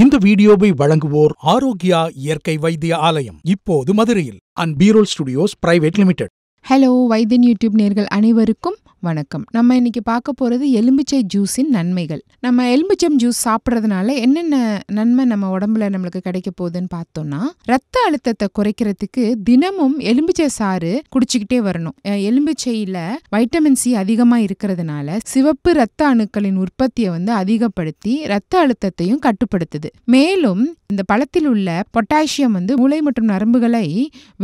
இந்த வீடியோவை வழங்குவோர் ஆரோக்கியா இயற்கை வைத்திய ஆலயம் இப்போது மதுரையில் அண்ட் பீரோல் studios private limited hello Vaithiyan YouTube நேர்கள் அனைவருக்கும் வணக்கம் நம்ம இன்னைக்கு பார்க்க போகிறது எலும்பிச்சை ஜூஸின் நன்மைகள் நம்ம எலும்பிச்சம் ஜூஸ் சாப்பிட்றதுனால என்னென்ன நன்மை நம்ம உடம்புல நம்மளுக்கு கிடைக்க போகுதுன்னு பார்த்தோம்னா ரத்த அழுத்தத்தை குறைக்கிறதுக்கு தினமும் எலும்பிச்சை சாறு குடிச்சுக்கிட்டே வரணும் எலும்பிச்சையில் வைட்டமின் சி அதிகமாக இருக்கிறதுனால சிவப்பு ரத்த அணுக்களின் உற்பத்தியை வந்து அதிகப்படுத்தி ரத்த அழுத்தத்தையும் கட்டுப்படுத்துது மேலும் இந்த பழத்தில் உள்ள பொட்டாசியம் வந்து மூளை மற்றும் நரம்புகளை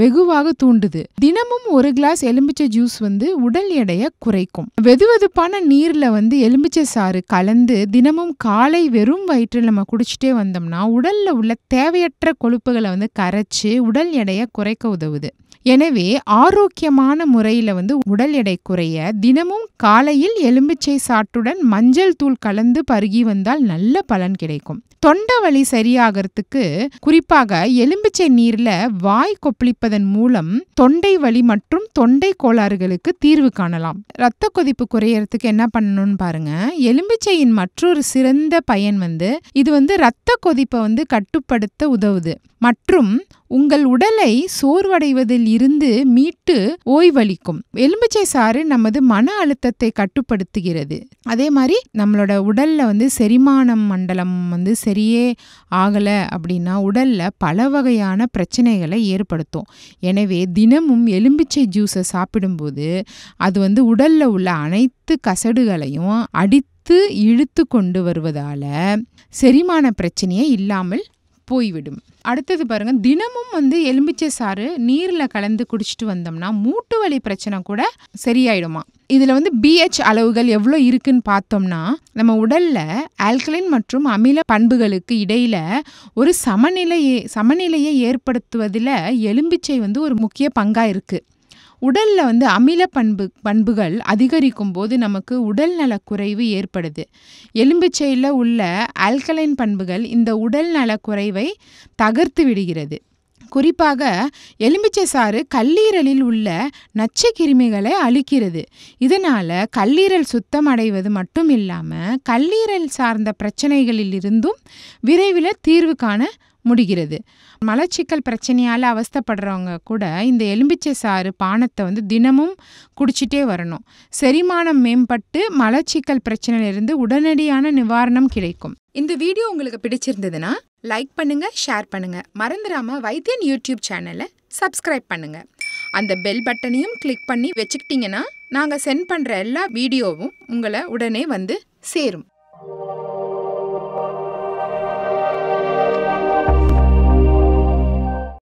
வெகுவாக தூண்டுது தினமும் ஒரு கிளாஸ் கிளாஸ் எலுமிச்சை ஜூஸ் வந்து உடல் எடையை குறைக்கும் வெதுவெதுப்பான நீரில் வந்து எலுமிச்சை சாறு கலந்து தினமும் காலை வெறும் வயிற்றில் நம்ம குடிச்சிட்டே வந்தோம்னா உடலில் உள்ள தேவையற்ற கொழுப்புகளை வந்து கரைச்சி உடல் எடையை குறைக்க உதவுது எனவே ஆரோக்கியமான முறையில் வந்து உடல் எடை குறைய தினமும் காலையில் எலும்பிச்சை சாற்றுடன் மஞ்சள் தூள் கலந்து பருகி வந்தால் நல்ல பலன் கிடைக்கும் தொண்டை வலி சரியாகிறதுக்கு குறிப்பாக எலும்பிச்சை நீர்ல வாய் கொப்பளிப்பதன் மூலம் தொண்டை வலி மற்றும் தொண்டை கோளாறுகளுக்கு தீர்வு காணலாம் இரத்த கொதிப்பு குறையறதுக்கு என்ன பண்ணணும்னு பாருங்க எலும்பிச்சையின் மற்றொரு சிறந்த பயன் வந்து இது வந்து இரத்த கொதிப்பை வந்து கட்டுப்படுத்த உதவுது மற்றும் உங்கள் உடலை சோர்வடைவதில் இருந்து மீட்டு ஓய்வளிக்கும் எலுமிச்சை சாறு நமது மன அழுத்தத்தை கட்டுப்படுத்துகிறது அதே மாதிரி நம்மளோட உடல்ல வந்து செரிமானம் மண்டலம் வந்து சரியே ஆகலை அப்படின்னா உடல்ல பல வகையான பிரச்சனைகளை ஏற்படுத்தும் எனவே தினமும் எலும்பிச்சை ஜூஸை சாப்பிடும்போது அது வந்து உடல்ல உள்ள அனைத்து கசடுகளையும் அடித்து இழுத்து கொண்டு வருவதால செரிமான பிரச்சனையே இல்லாமல் போய்விடும் அடுத்தது பாருங்க தினமும் வந்து எலும்பிச்சை சாறு நீரில் கலந்து குடிச்சிட்டு வந்தோம்னா மூட்டு வலி பிரச்சனை கூட சரியாயிடுமா இதில் வந்து பிஹெச் அளவுகள் எவ்வளோ இருக்குன்னு பார்த்தோம்னா நம்ம உடலில் ஆல்கலைன் மற்றும் அமில பண்புகளுக்கு இடையில் ஒரு சமநிலையை சமநிலையை ஏற்படுத்துவதில் எலும்பிச்சை வந்து ஒரு முக்கிய பங்காக இருக்குது உடலில் வந்து அமில பண்பு பண்புகள் அதிகரிக்கும் போது நமக்கு உடல் குறைவு ஏற்படுது எலும்புச்சையில் உள்ள ஆல்கலைன் பண்புகள் இந்த உடல் குறைவை தகர்த்து விடுகிறது குறிப்பாக எலும்பிச்சை சாறு கல்லீரலில் உள்ள நச்சு கிருமிகளை அழிக்கிறது இதனால் கல்லீரல் சுத்தம் அடைவது மட்டும் இல்லாமல் கல்லீரல் சார்ந்த பிரச்சனைகளில் இருந்தும் விரைவில் தீர்வு காண முடிகிறது மலச்சிக்கல் பிரச்சனையால் அவஸ்தப்படுறவங்க கூட இந்த எலும்பிச்சை சாறு பானத்தை வந்து தினமும் குடிச்சிட்டே வரணும் செரிமானம் மேம்பட்டு மலச்சிக்கல் பிரச்சனையிலிருந்து உடனடியான நிவாரணம் கிடைக்கும் இந்த வீடியோ உங்களுக்கு பிடிச்சிருந்ததுன்னா லைக் பண்ணுங்க ஷேர் பண்ணுங்க மறந்துடாம வைத்தியன் யூடியூப் சேனலை சப்ஸ்கிரைப் பண்ணுங்க அந்த பெல் பட்டனையும் கிளிக் பண்ணி வச்சுக்கிட்டிங்கன்னா நாங்கள் சென்ட் பண்ணுற எல்லா வீடியோவும் உங்களை உடனே வந்து சேரும்